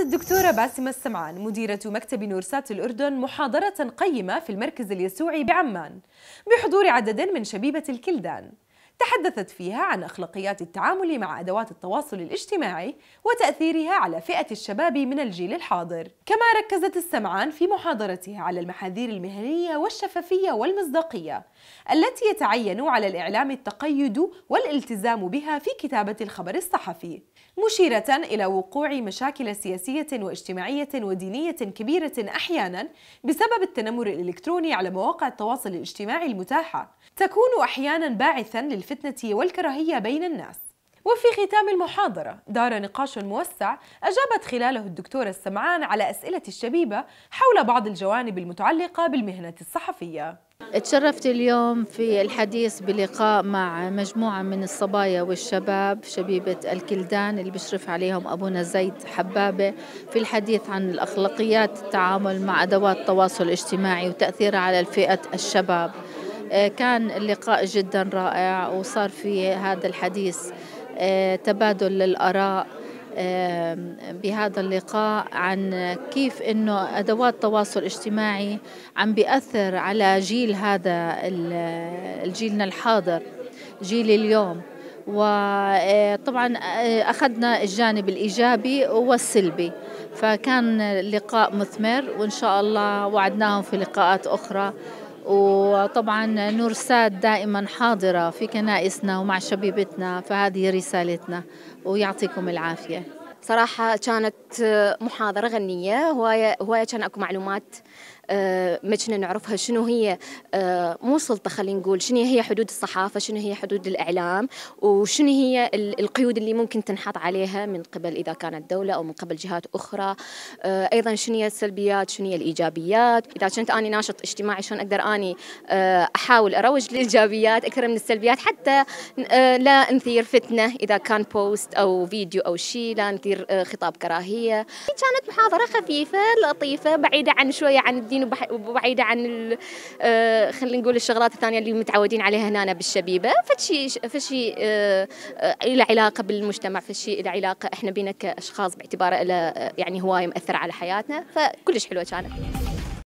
الدكتورة باسمة السمعان مديرة مكتب نورسات الأردن محاضرة قيمة في المركز اليسوعي بعمان بحضور عدد من شبيبة الكلدان تحدثت فيها عن أخلاقيات التعامل مع أدوات التواصل الاجتماعي وتأثيرها على فئة الشباب من الجيل الحاضر كما ركزت السمعان في محاضرتها على المحاذير المهنية والشفافية والمصداقية التي يتعين على الإعلام التقيد والالتزام بها في كتابة الخبر الصحفي مشيرة إلى وقوع مشاكل سياسية واجتماعية ودينية كبيرة أحيانا بسبب التنمر الإلكتروني على مواقع التواصل الاجتماعي المتاحة تكون أحيانا باعثا للفئة الفتنة والكراهية بين الناس وفي ختام المحاضرة دار نقاش موسع أجابت خلاله الدكتورة السمعان على أسئلة الشبيبة حول بعض الجوانب المتعلقة بالمهنة الصحفية تشرفت اليوم في الحديث بلقاء مع مجموعة من الصبايا والشباب شبيبة الكلدان اللي بشرف عليهم أبونا زيد حبابة في الحديث عن الأخلاقيات التعامل مع أدوات التواصل الاجتماعي وتأثيرها على الفئة الشباب آه، كان اللقاء جدا رائع وصار في هذا الحديث آه، تبادل الآراء آه، بهذا اللقاء عن كيف انه ادوات التواصل الاجتماعي عم بياثر على جيل هذا جيلنا الحاضر جيل اليوم وطبعا اخذنا الجانب الايجابي والسلبي فكان لقاء مثمر وان شاء الله وعدناهم في لقاءات اخرى وطبعا نور ساد دائما حاضرة في كنائسنا ومع شبيبتنا فهذه رسالتنا ويعطيكم العافية صراحة كانت محاضرة غنية هواية كان اكو معلومات آه، ما كنا نعرفها شنو هي آه، مو سلطه خلينا نقول شنو هي حدود الصحافه شنو هي حدود الاعلام وشنو هي القيود اللي ممكن تنحط عليها من قبل اذا كانت دوله او من قبل جهات اخرى آه، ايضا شنو هي السلبيات شنو هي الايجابيات اذا كنت اني ناشط اجتماعي شلون اقدر اني احاول اروج للايجابيات اكثر من السلبيات حتى لا نثير فتنه اذا كان بوست او فيديو او شيء لا نثير خطاب كراهيه كانت محاضره خفيفه لطيفه بعيده عن شويه عن الدين متعودين وبعيده عن آه، خلينا نقول الشغلات الثانيه اللي متعودين عليها هنا بالشبيبه فشي فشي له آه، علاقه بالمجتمع فشي إلى علاقه احنا بينا كاشخاص باعتباره يعني هوايه مؤثرة على حياتنا فكلش حلوه كانت